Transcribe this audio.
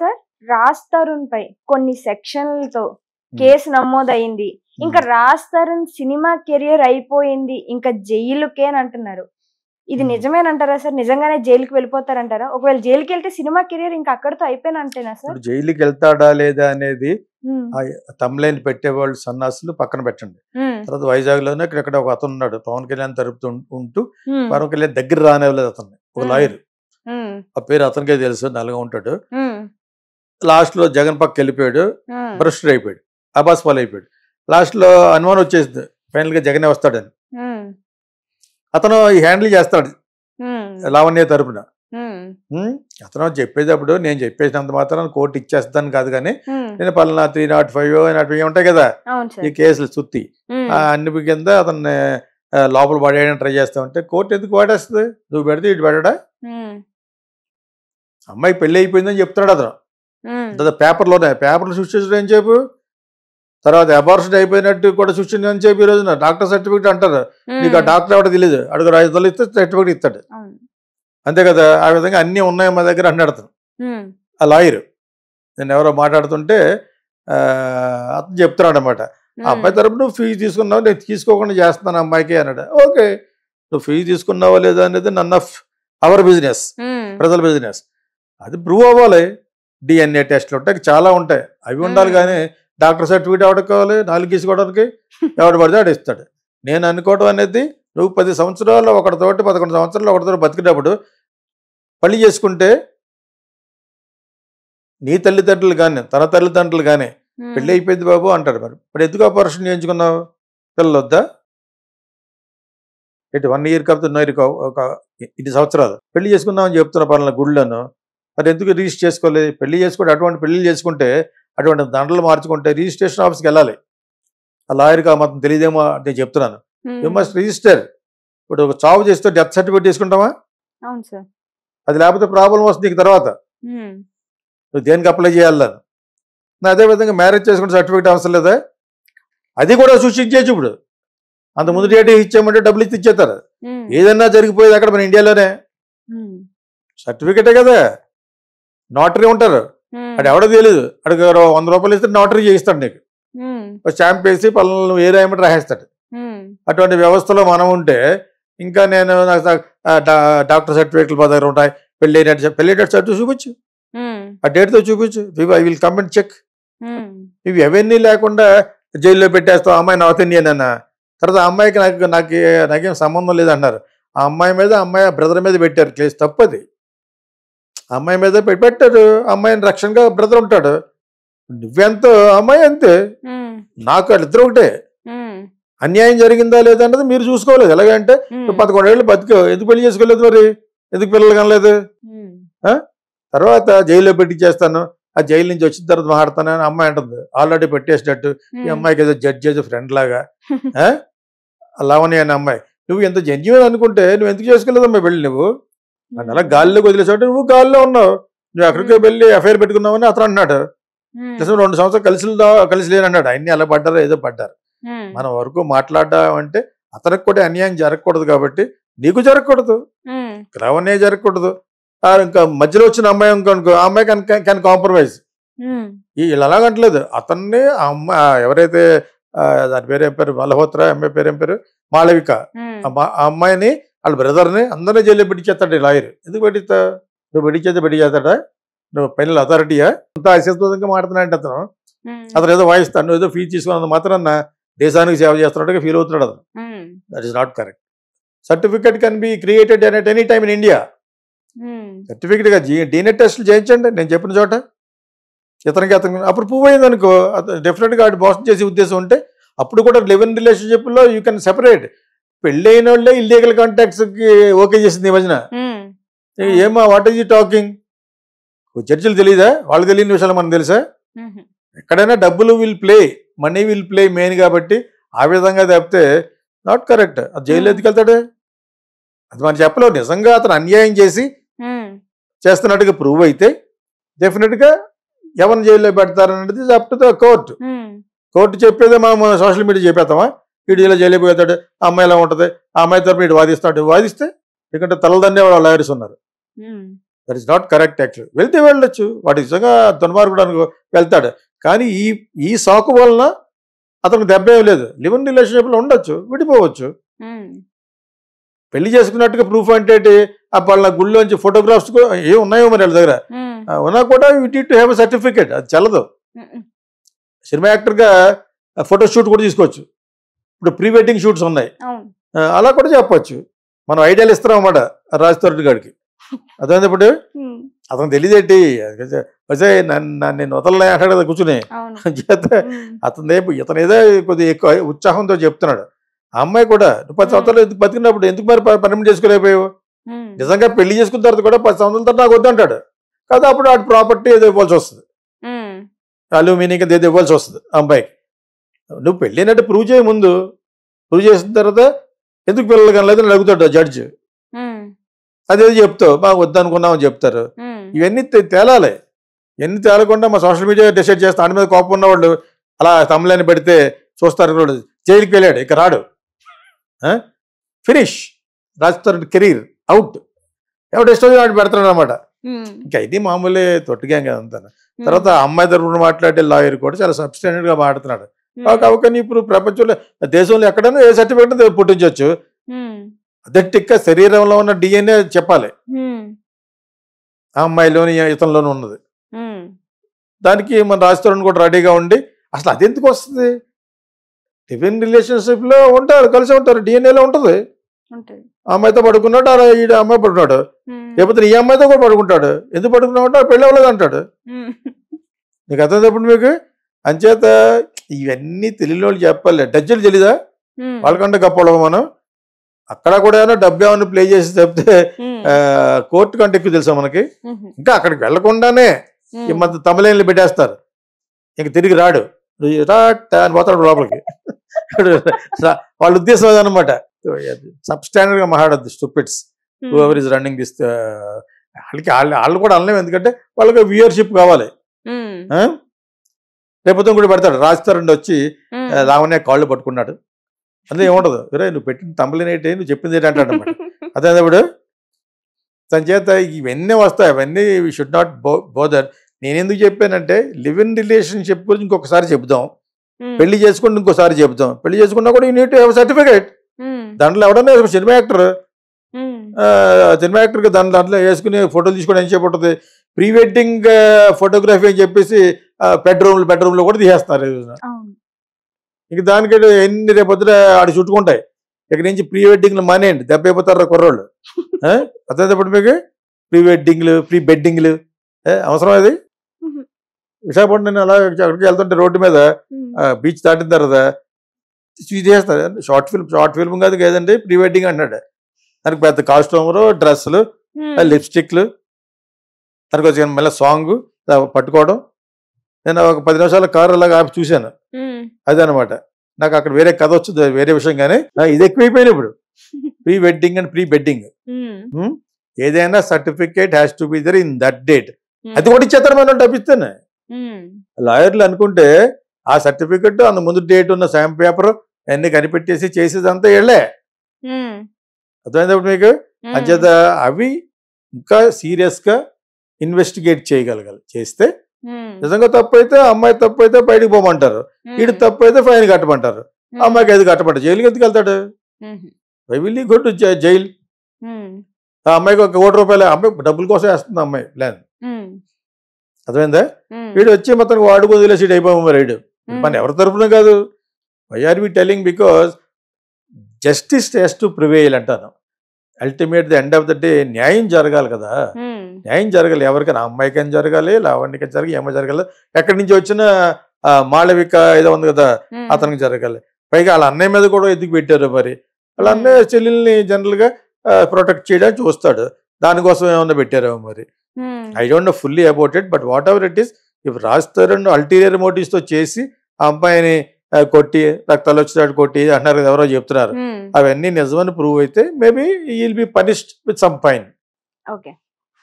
Sir Raj Tarun పై కొన్ని సెక్షన్లతో case నమోదయింది ఇంకా Raj Tarun cinema career అయిపోయింది ఇంకా జైలుకే అని అంటున్నారు ఇది నిజమేనంటారా సార్ నిజంగానే జైలుకి వెళ్ళిపోతారంటారా ఒకవేళ జైలుకి వెళ్తే సినిమా కెరియర్ ఇంకా అయిపోయిన అయిపోయినంటేనా సార్ జైలుకి వెళ్తాడా లేదా అనేది తమ్లైన్ వాళ్ళు సన్నాసులు పక్కన పెట్టండి తర్వాత వైజాగ్ లోనే ఇక్కడ ఒక అతను ఉన్నాడు పవన్ కళ్యాణ్ తరుపుతూ ఉంటూ పవన్ కళ్యాణ్ దగ్గర రానివ్వలేదు అతన్ని ఒక లాయర్ ఆ పేరు అతనికే తెలుసు నల్లగా ఉంటాడు లాస్ట్ లో జగన్ పక్క వెళ్ళిపోయాడు భ్రష్టుడు అయిపోయాడు అబాస్ పాలు అయిపోయాడు లాస్ట్ లో అనుమానం వచ్చేసింది ఫైనల్ గా జగనే వస్తాడని అతను ఈ హ్యాండిల్ చేస్తాడు లావణ్య తరపున అతను చెప్పేటప్పుడు నేను చెప్పేసినంత మాత్రం కోర్టు ఇచ్చేస్తాను కాదు కానీ నేను పలానా three not five not five ఉంటాయి కదా ఈ కేసులు సుత్తి అన్ని కింద అతన్ని లోపల పడేయడానికి ట్రై చేస్తా ఉంటే కోర్టు ఎందుకు వాడేస్తుంది నువ్వు పెడితే ఇటు పెడడా అమ్మాయి పెళ్ళి అయిపోయిందని చెప్తాడు అతను పేపర్లోనే పేపర్లు సృష్టించడం ఏం చెప్పు తర్వాత అబార్షన్ అయిపోయినట్టు కూడా సృష్టించడం అని చెప్పి ఈ రోజున డాక్టర్ సర్టిఫికేట్ అంటారు నీకు ఆ డాక్టర్ ఎవడ తెలియదు అడుగు ఐదు ఇస్తే సర్టిఫికేట్ ఇస్తాడు అంతే కదా ఆ విధంగా అన్నీ ఉన్నాయి మా దగ్గర అన్ని అడతాను ఆ లాయర్ నేను ఎవరో మాట్లాడుతుంటే అతను చెప్తున్నాడు అనమాట ఆ అబ్బాయి తరపు నువ్వు ఫీజు తీసుకున్నావు నేను తీసుకోకుండా చేస్తున్నాను అమ్మాయికి అన్నాడు ఓకే నువ్వు ఫీజు తీసుకున్నావా లేదా అనేది నన్ అవర్ బిజినెస్ ప్రజల బిజినెస్ అది ప్రూవ్ అవ్వాలి డిఎన్ఏ టెస్ట్లు ఉంటాయి చాలా ఉంటాయి అవి ఉండాలి కానీ డాక్టర్ సర్టిఫికేట్ కావాలి నాలుగు తీసుకోవడానికి ఎవడు పడితే ఆడు ఇస్తాడు నేను అనుకోవడం అనేది నువ్వు పది సంవత్సరాలు ఒకటితోటి పదకొండు సంవత్సరాలు ఒకటితో బతికినప్పుడు పళ్ళి చేసుకుంటే నీ తల్లిదండ్రులు కానీ తన తల్లిదండ్రులు కానీ పెళ్ళి అయిపోయింది బాబు అంటాడు మరి ఇప్పుడు ఎందుకు ఆపరేషన్ చేయించుకున్నావు పిల్లలు వద్దా ఇటు వన్ ఇయర్ కాకపోతే ఒక ఇన్ని సంవత్సరాలు పెళ్లి చేసుకుందామని చెప్తున్న పనుల గుళ్ళను మరి ఎందుకు రిజిస్టర్ చేసుకోవాలి పెళ్లి చేసుకుంటే అటువంటి పెళ్లిలు చేసుకుంటే అటువంటి దండలు మార్చుకుంటే రిజిస్ట్రేషన్ ఆఫీస్కి వెళ్ళాలి ఆ లాయర్కి ఆ మాత్రం తెలియదేమో నేను చెప్తున్నాను యూ మస్ట్ రిజిస్టర్ ఇప్పుడు ఒక చావు చేస్తే డెత్ సర్టిఫికేట్ తీసుకుంటావా అది లేకపోతే ప్రాబ్లం వస్తుంది నీకు తర్వాత నువ్వు దేనికి అప్లై చేయాలని అదేవిధంగా మ్యారేజ్ చేసుకుంటే సర్టిఫికేట్ అవసరం లేదా అది కూడా సూచించేయచ్చు ఇప్పుడు అంత ముందు డేట్ ఇచ్చామంటే డబ్బులు ఇచ్చి ఇచ్చేస్తారు ఏదన్నా జరిగిపోయేది అక్కడ మన ఇండియాలోనే సర్టిఫికేటే కదా నోటరీ ఉంటారు అది ఎవడో తెలియదు అడిగి వంద రూపాయలు ఇస్తే నోటరీ చేయిస్తాడు నీకు స్టాంప్ వేసి పనులను నువ్వు రాసేస్తాడు అటువంటి వ్యవస్థలో మనం ఉంటే ఇంకా నేను డాక్టర్ సర్టిఫికేట్లు మా దగ్గర ఉంటాయి పెళ్లి పెళ్ళేటట్టు సర్టిఫికేట్ చూపించు ఆ డేట్తో చూపించు I will come and check ఇవి అవన్నీ లేకుండా జైల్లో పెట్టేస్తావు అమ్మాయి నార్త్ ఇండియన్ అన్న తర్వాత అమ్మాయికి నాకు నాకు నాకేం సంబంధం లేదన్నారు ఆ అమ్మాయి మీద అమ్మాయి బ్రదర్ మీద పెట్టారు కేసు తప్పది అమ్మాయి మీద పెట్టాడు అమ్మాయిని రక్షణగా బ్రదర్ ఉంటాడు నువ్వెంత అమ్మాయి అంతే నాకు వాళ్ళిద్దరు ఒకటే అన్యాయం జరిగిందా లేదా అన్నది మీరు చూసుకోలేదు ఎలాగంటే పదకొండేళ్ళు బతికో ఎందుకు పెళ్లి చేసుకోలేదు మరి ఎందుకు పిల్లలు కనలేదు తర్వాత జైల్లో పెట్టి చేస్తాను ఆ జైలు నుంచి వచ్చిన తర్వాత అని అమ్మాయి అంటుంది ఆల్రెడీ పెట్టేసినట్టు ఈ అమ్మాయికి ఏదో జడ్జ్ చేసే ఫ్రెండ్ లాగా అలా అనే అమ్మాయి నువ్వు ఎంత జెన్యున్ అనుకుంటే నువ్వు ఎందుకు చేసుకోలేదు అమ్మాయి పెళ్ళి నువ్వు అందువల్ల అలా గాలిలోకి వదిలేసావు నువ్వు గాలిలో ఉన్నావు నువ్వు ఎక్కడికి వెళ్ళి ఎఫ్ఐఆర్ పెట్టుకున్నావని అతను అన్నాడు రెండు సంవత్సరాలు కలిసి కలిసి లేనన్నాడు అన్ని ఎలా పడ్డారో ఏదో పడ్డారు మనం వరకు మాట్లాడ్డామంటే అతనికి కూడా అన్యాయం జరగకూడదు కాబట్టి నీకు జరగకూడదు క్రమనే జరగకూడదు ఇంకా మధ్యలో వచ్చిన అమ్మాయి అనుకో ఆ అమ్మాయి కనుక కాంప్రమైజ్ వీళ్ళు అలాగంటలేదు అతన్ని ఆ అమ్మాయి ఎవరైతే దాని పేరు ఏం పేరు మల్హోత్ర అమ్మాయి పేరు ఏం పేరు మాళవిక ఆ అమ్మాయిని వాళ్ళ బ్రదర్ని అందరినీ జైల్లో పెట్టించేస్తాడు లాయర్ ఎందుకు పెట్టిస్తా నువ్వు పెట్టించేది పెట్టించేస్తాడా నువ్వు పైన అథారిటీయా అంత అశాస్వతంగా మాట్లాడుతున్నా అంటే అతను అతను ఏదో వాయిస్తాను నువ్వు ఏదో ఫీజు తీసుకున్నంత మాత్రం దేశానికి సేవ చేస్తున్నట్టుగా ఫీల్ అవుతున్నాడు అతను that is not correct certificate can be created అనే any time in India certificate డీనెట్ టెస్ట్లు చేయించండి నేను చెప్పిన చోట ఇతనికి అతను అప్పుడు ప్రూవ్ అయింది అనుకో డెఫినెట్గా గా మోసం చేసే ఉద్దేశం ఉంటే అప్పుడు కూడా లివ్ ఇన్ రిలేషన్షిప్లో యూ కెన్ సెపరేట్ పెళ్ళైన వాళ్ళే ఇల్లీగల్ కాంటాక్ట్స్ కి ఓకే చేసింది ఈ మధ్యన ఏమా వాట్ ఈస్ యూ టాకింగ్ చర్చలు తెలియదా వాళ్ళు తెలియని విషయాలు మనం తెలుసా ఎక్కడైనా డబ్బులు will play money will play main కాబట్టి ఆ విధంగా తప్పితే నాట్ కరెక్ట్ అది జైలు ఎత్తుకెళ్తాడే అది మనం చెప్పలేవు నిజంగా అతను అన్యాయం చేసి చేస్తున్నట్టుగా ప్రూవ్ అయితే డెఫినెట్ గా ఎవరిని జైల్లో పెడతారనేది ద కోర్టు కోర్టు చెప్పేదే మనం సోషల్ మీడియా చెప్పేస్తామా వీడు ఇలా చేయలేకపోతాడు ఆ అమ్మాయి ఎలా ఉంటుంది ఆ అమ్మాయి తరపు వీడు వాదిస్తాడు వాదిస్తే ఎందుకంటే తలదండే వాళ్ళు లాయర్స్ ఉన్నారు that is not correct actual వెళ్తే వెళ్ళొచ్చు వాటి నిజంగా దుర్మార్గుడు అనుకో వెళ్తాడు కానీ ఈ ఈ సాకు వలన అతనికి దెబ్బ ఏం లేదు లివ్ ఇన్ రిలేషన్షిప్లో ఉండొచ్చు విడిపోవచ్చు hmm. పెళ్లి చేసుకున్నట్టుగా ప్రూఫ్ అంటే ఆ వాళ్ళ గుళ్ళోంచి ఫోటోగ్రాఫ్స్ ఏ ఉన్నాయో మరి వాళ్ళ దగ్గర hmm. ఉన్నా కూడా యూ టు హ్యావ్ సర్టిఫికేట్ అది చల్లదు hmm. సినిమా యాక్టర్గా ఫోటోషూట్ కూడా తీసుకోవచ్చు ఇప్పుడు ప్రీ వెడ్డింగ్ షూట్స్ ఉన్నాయి అలా కూడా చెప్పచ్చు మనం ఐడియాలు ఇస్తాం అన్నమాట రాజతోటి గారికి అదే ఇప్పుడు అతను తెలియదేంటి వచ్చే నన్ను నేను వదలనే అంటాడు కదా కూర్చుని అతను ఇతను ఏదో కొద్దిగా ఎక్కువ ఉత్సాహంతో చెప్తున్నాడు ఆ అమ్మాయి కూడా పది సంవత్సరాలు ఎందుకు బతికినప్పుడు ఎందుకు మరి పర్మిట్ చేసుకోలేకపోయావు నిజంగా పెళ్లి చేసుకున్న తర్వాత కూడా పది సంవత్సరాల తర్వాత నాకు వద్దంటాడు కదా అప్పుడు ఆ ప్రాపర్టీ ఏదో ఇవ్వాల్సి వస్తుంది అల్యూమినియం ఏదో ఇవ్వాల్సి వస్తుంది అమ్మాయికి నువ్వు పెళ్ళినట్టు ప్రూవ్ చేయ ముందు ప్రూవ్ చేసిన తర్వాత ఎందుకు పిల్లలు కనలేదని అడుగుతాడు జడ్జ్ అదేదో చెప్తావు మా అనుకున్నామని చెప్తారు ఇవన్నీ తేలాలి ఎన్ని తేలకుండా మా సోషల్ మీడియా డిసైడ్ చేస్తే దాని మీద కోపం ఉన్నవాళ్ళు అలా తమ్ముళ్ళని పెడితే చూస్తారు జైలుకి వెళ్ళాడు ఇక రాడు ఫినిష్ రాజుతారు కెరీర్ అవుట్ ఎవరు ఇష్టం వాడు పెడతాడు అనమాట ఇంకా ఇది మామూలే తొట్టుగా కదా అంతా తర్వాత అమ్మాయి తరపున మాట్లాడే లాయర్ కూడా చాలా సబ్స్టాండర్డ్గా మాట్లాడుతున్నాడు కాబట్టి ఇప్పుడు ప్రపంచంలో దేశంలో ఎక్కడైనా ఏ సర్టిఫికెట్ పుట్టించవచ్చు అదట్టిక్క శరీరంలో ఉన్న డిఎన్ఏ చెప్పాలి ఆ అమ్మాయిలోని ఇతనిలోనూ ఉన్నది దానికి మన రాజస్థాన్ కూడా రెడీగా ఉండి అసలు ఎందుకు వస్తుంది టిఫిన్ రిలేషన్షిప్లో ఉంటారు కలిసి ఉంటారు డిఎన్ఏలో ఉంటుంది అమ్మాయితో పడుకున్నాడు అలా ఈ అమ్మాయి పడుకున్నాడు లేకపోతే ఈ అమ్మాయితో కూడా పడుకుంటాడు ఎందుకు పడుకున్నావు అంటే పెళ్ళి అవ్వలేదు అంటాడు నీకు అర్థం తప్పుడు మీకు అంచేత ఇవన్నీ తెలుగులోళ్ళు చెప్పాలి డజ్జులు తెలీదా వాళ్ళకంటే గొప్పవాళ్ళం మనం అక్కడ కూడా ఏమైనా డబ్బు ఏమైనా ప్లే చేసి చెప్తే కోర్టు కంటే ఎక్కువ తెలుసా మనకి ఇంకా అక్కడికి వెళ్లకుండానే ఈ మధ్య పెట్టేస్తారు ఇంక తిరిగి రాడు అని పోతాడు లోపలికి వాళ్ళ ఉద్దేశం అదనమాట సబ్ స్టాండర్డ్ గా మహాడద్దు stupids to our is running this వాళ్ళకి వాళ్ళు కూడా అనలేము ఎందుకంటే వాళ్ళకి వ్యూయర్షిప్ కావాలి రేపు కూడా పెడతాడు రాజస్థాన్ వచ్చి లావణ్య కాళ్ళు పట్టుకున్నాడు అందులో ఏముండదు రే నువ్వు పెట్టిన తమ్ములేనేటి నువ్వు చెప్పింది ఏంటి అంటాడు అనమాట అదేవిడు తన చేత ఇవన్నీ వస్తాయి అవన్నీ వీ షుడ్ నాట్ బోదర్ నేను ఎందుకు చెప్పానంటే లివ్ ఇన్ రిలేషన్షిప్ గురించి ఇంకొకసారి చెబుదాం పెళ్లి చేసుకుంటే ఇంకోసారి చెబుదాం పెళ్లి చేసుకున్నా కూడా యూనిట్ నీట్ హ్యావ్ సర్టిఫికేట్ దాంట్లో ఎవడన్నా సినిమా యాక్టర్ సినిమా యాక్టర్కి దాని దాంట్లో వేసుకుని ఫోటోలు తీసుకోవడం ఏం చేయబడుతుంది ప్రీ వెడ్డింగ్ ఫోటోగ్రఫీ అని చెప్పేసి బెడ్రూమ్లు బెడ్రూమ్లో కూడా తీసేస్తున్నారు ఇంక దానికి ఎన్ని రేపొద్దున ఆడ చుట్టుకుంటాయి ఇక్కడ నుంచి ప్రీ వెడ్డింగ్లు మానేయండి దెబ్బ అయిపోతారు కుర్రోళ్ళు అర్థమైనప్పుడు మీకు ప్రీ వెడ్డింగ్లు ప్రీ బెడ్డింగ్లు అవసరం అది విశాఖపట్నం నేను అలా అక్కడికి వెళ్తుంటే రోడ్డు మీద బీచ్ దాటిన తర్వాత చేస్తాను షార్ట్ ఫిల్మ్ షార్ట్ ఫిల్మ్ కాదు కదండి ప్రీ వెడ్డింగ్ అన్నాడు దానికి పెద్ద కాస్ట్యూమరు డ్రెస్సులు లిప్స్టిక్లు దానికి వచ్చిన మళ్ళీ సాంగ్ పట్టుకోవడం నేను ఒక పది నిమిషాల కారు అలాగా ఆపి చూశాను అనమాట నాకు అక్కడ వేరే కథ వచ్చింది వేరే విషయం కానీ ఇది ఎక్కువైపోయినా ఇప్పుడు pre wedding and pre bedding ఏదైనా certificate has to be there in that date అది కూడా ఇచ్చేస్తారు మనం డబ్బిస్తాను లాయర్లు అనుకుంటే ఆ సర్టిఫికెట్ అందు ముందు డేట్ ఉన్న శాంప్ పేపర్ అన్ని కనిపెట్టేసి చేసేదంతా ఏళ్లే అర్థమైంది మీకు అంచేత అవి ఇంకా సీరియస్ గా ఇన్వెస్టిగేట్ చేయగలగాలి చేస్తే నిజంగా తప్పు అయితే అమ్మాయి తప్పు అయితే బయటకు పోమంటారు ఇటు తప్పు అయితే ఫైన్ కట్టమంటారు అమ్మాయికి ఐదు కట్టమంటారు జైలుకి ఎందుకు వెళ్తాడు వెళ్ళి విల్ జైలు ఆ అమ్మాయికి ఒక కోటి రూపాయలు అమ్మాయి డబ్బుల కోసం వేస్తుంది అమ్మాయి ప్లాన్ అర్థమైందా వీడు వచ్చి మొత్తం వాడు వదిలేసి అయిపోయాము మరి వీడు మన ఎవరి తరఫున కాదు why are be telling because justice test to prevail అంటాను ultimate the end of the day న్యాయం జరగాలి కదా న్యాయం జరగాలి ఎవరికైనా అమ్మాయికైనా జరగాలి లావణ్యకైనా జరగాలి ఏమో జరగాలి ఎక్కడి నుంచి వచ్చిన మాళవిక ఏదో ఉంది కదా అతనికి జరగాలి పైగా వాళ్ళ అన్నయ్య మీద కూడా ఎదుగు పెట్టారు మరి వాళ్ళ అన్నయ్య చెల్లెల్ని జనరల్గా ప్రొటెక్ట్ చేయడానికి చూస్తాడు దానికోసం ఏమన్నా పెట్టారో మరి I don't know fully about it but whatever it is ఇప్పుడు రాజ్ తరుణ్ అల్టీరియర్ మోటివ్స్తో చేసి ఆ అమ్మాయిని కొట్టి రక్తాలు వచ్చినట్టు కొట్టి అంటున్నారు కదా ఎవరో చెప్తున్నారు అవన్నీ నిజమని ప్రూవ్ అయితే maybe he will be punished with some fine okay